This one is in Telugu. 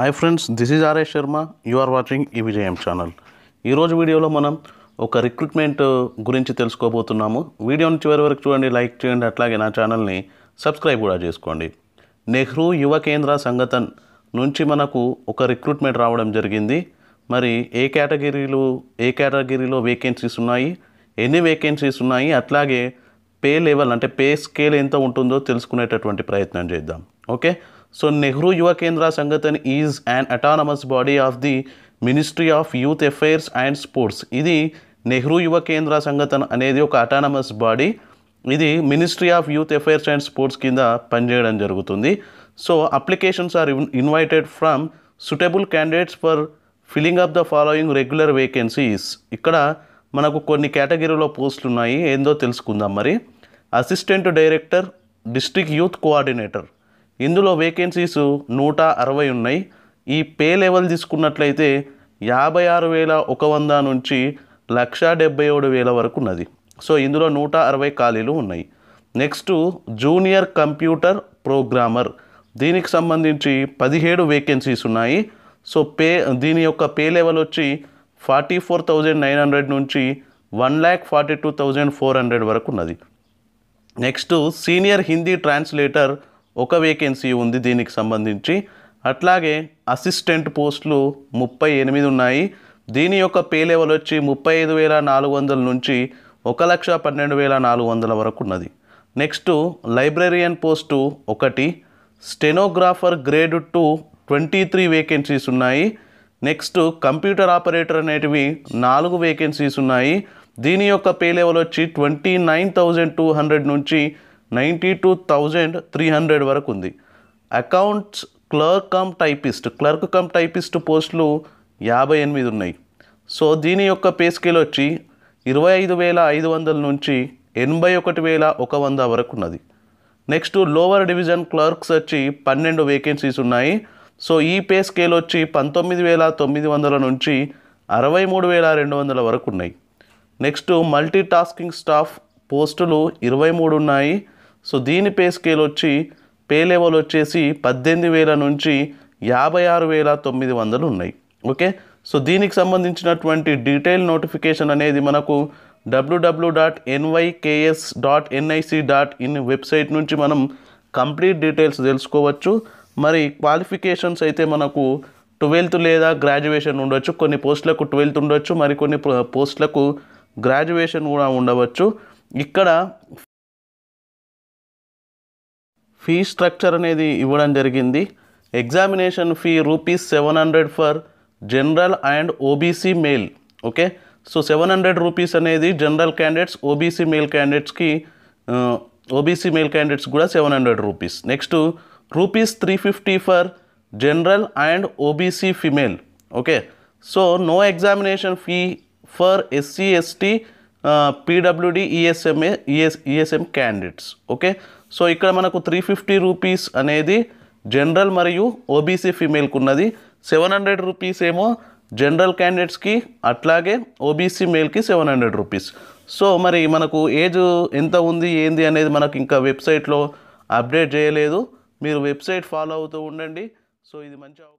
hi friends this is R A Sharma you are watching ఈ విజయం ఛానల్ ఈరోజు వీడియోలో మనం ఒక రిక్రూట్మెంట్ uh, గురించి తెలుసుకోబోతున్నాము వీడియోని చివరి వరకు చూడండి లైక్ చేయండి అట్లాగే నా ఛానల్ని సబ్స్క్రైబ్ కూడా చేసుకోండి నెహ్రూ యువ కేంద్ర సంగతన్ నుంచి మనకు ఒక రిక్రూట్మెంట్ రావడం జరిగింది మరి ఏ కేటగిరీలు ఏ కేటగిరీలో వేకెన్సీస్ ఉన్నాయి ఎన్ని వేకెన్సీస్ ఉన్నాయి అట్లాగే పే లెవెల్ అంటే పే స్కేల్ ఎంత ఉంటుందో తెలుసుకునేటటువంటి ప్రయత్నం చేద్దాం okay so Nehru Yuva Kendra Sangathan is and autonomous body of the ministry of youth affairs and sports ఇది నెహ్రూ యువ కేంద్ర సంగతన్ అనేది ఒక అటానమస్ బాడీ ఇది ministry of youth affairs and sports కింద పనిచేయడం జరుగుతుంది so applications are invited from suitable candidates for filling up the following regular vacancies ఇక్కడ మనకు కొన్ని కేటగిరీలో పోస్టులు ఉన్నాయి ఏందో తెలుసుకుందాం మరి assistant director district youth coordinator ఇందులో వేకెన్సీస్ నూట అరవై ఉన్నాయి ఈ పే లెవెల్ తీసుకున్నట్లయితే యాభై ఆరు వేల ఒక వంద నుంచి లక్ష డెబ్బై ఏడు వేల వరకు ఉన్నది సో ఇందులో నూట అరవై ఖాళీలు ఉన్నాయి నెక్స్ట్ జూనియర్ కంప్యూటర్ ప్రోగ్రామర్ దీనికి సంబంధించి పదిహేడు వేకెన్సీస్ ఉన్నాయి సో పే దీని యొక్క పే లెవెల్ వచ్చి forty four thousand nine hundred నుంచి one lakh forty two thousand four hundred వరకు ఉన్నది నెక్స్ట్ సీనియర్ హిందీ ట్రాన్స్లేటర్ ఒక వేకెన్సీ ఉంది దీనికి సంబంధించి అట్లాగే అసిస్టెంట్ పోస్టులు ముప్పై ఎనిమిది ఉన్నాయి దీని యొక్క పే లెవెల్ వచ్చి ముప్పై ఐదు వేల నాలుగు వందల నుంచి ఒక లక్ష పన్నెండు వేల నాలుగు వందల వరకు ఉన్నది నెక్స్ట్ లైబ్రరియన్ పోస్టు ఒకటి stenographer grade two twenty three vacancies ఉన్నాయి నెక్స్ట్ కంప్యూటర్ ఆపరేటర్ అనేటివి నాలుగు వేకెన్సీస్ ఉన్నాయి దీని యొక్క పే లెవెల్ వచ్చి twenty nine thousand two hundred నుంచి ninety two thousand three hundred వరకు ఉంది accounts clerk cum typist clerk cum typist పోస్టులు యాభై ఎనిమిది ఉన్నాయి సో దీని యొక్క పే స్కేల్ వచ్చి ఇరవై ఐదు వేల ఐదు వందల నుంచి ఎనభై ఒకటి వేల ఒక వంద వరకు ఉన్నది నెక్స్ట్ లోవర్ డివిజన్ క్లర్క్స్ వచ్చి పన్నెండు వేకెన్సీస్ ఉన్నాయి సో ఈ పే స్కేల్ వచ్చి పంతొమ్మిది వేల తొమ్మిది వందల నుంచి అరవై మూడు వేల రెండు వందల వరకు ఉన్నాయి నెక్స్ట్ మల్టీ టాస్కింగ్ స్టాఫ్ పోస్టులు ఇరవై మూడు ఉన్నాయి సో దీని పే స్కేల్ వచ్చి పే లెవెల్ వచ్చేసి పద్దెనిమిది వేల నుంచి యాభై ఆరు వేల తొమ్మిది వందలు ఉన్నాయి ఓకే సో దీనికి సంబంధించినటువంటి డీటెయిల్ నోటిఫికేషన్ అనేది మనకు WW dot NYKS dot NIC dot in website నుంచి మనం కంప్లీట్ డీటెయిల్స్ తెలుసుకోవచ్చు మరి క్వాలిఫికేషన్స్ అయితే మనకు ట్వెల్త్ లేదా గ్రాడ్యుయేషన్ ఉండొచ్చు కొన్ని పోస్టులకు ట్వెల్త్ ఉండొచ్చు మరికొన్ని పోస్టులకు గ్రాడ్యుయేషన్ కూడా ఉండవచ్చు ఇక్కడ ఫీ స్ట్రక్చర్ అనేది ఇవ్వడం జరిగింది examination fee rupees seven hundred for general and OBC male okay so seven hundred rupees అనేది జనరల్ క్యాండిడేట్స్ ఓబీసీ మేల్ క్యాండిడేట్స్కి ఓబీసీ మేల్ క్యాండిడేట్స్ కూడా seven hundred rupees next rupees three fifty for general and OBC female okay so no examination fee for SC ST PWD ESMA ES ESM candidates okay so ఇక్కడ మనకు త్రీ ఫిఫ్టీ రూపీస్ అనేది జనరల్ మరియు ఓబీసీ ఫీమేల్కి ఉన్నది సెవెన్ హండ్రెడ్ రూపీస్ ఏమో జనరల్ క్యాండిడేట్స్కి అట్లాగే ఓబీసీ మేల్కి సెవెన్ హండ్రెడ్ రూపీస్ సో మరి మనకు ఏజ్ ఎంత ఉంది ఏంది అనేది మనకు ఇంకా వెబ్సైట్లో అప్డేట్ చేయలేదు మీరు వెబ్సైట్ ఫాలో అవుతూ ఉండండి సో ఇది మంచి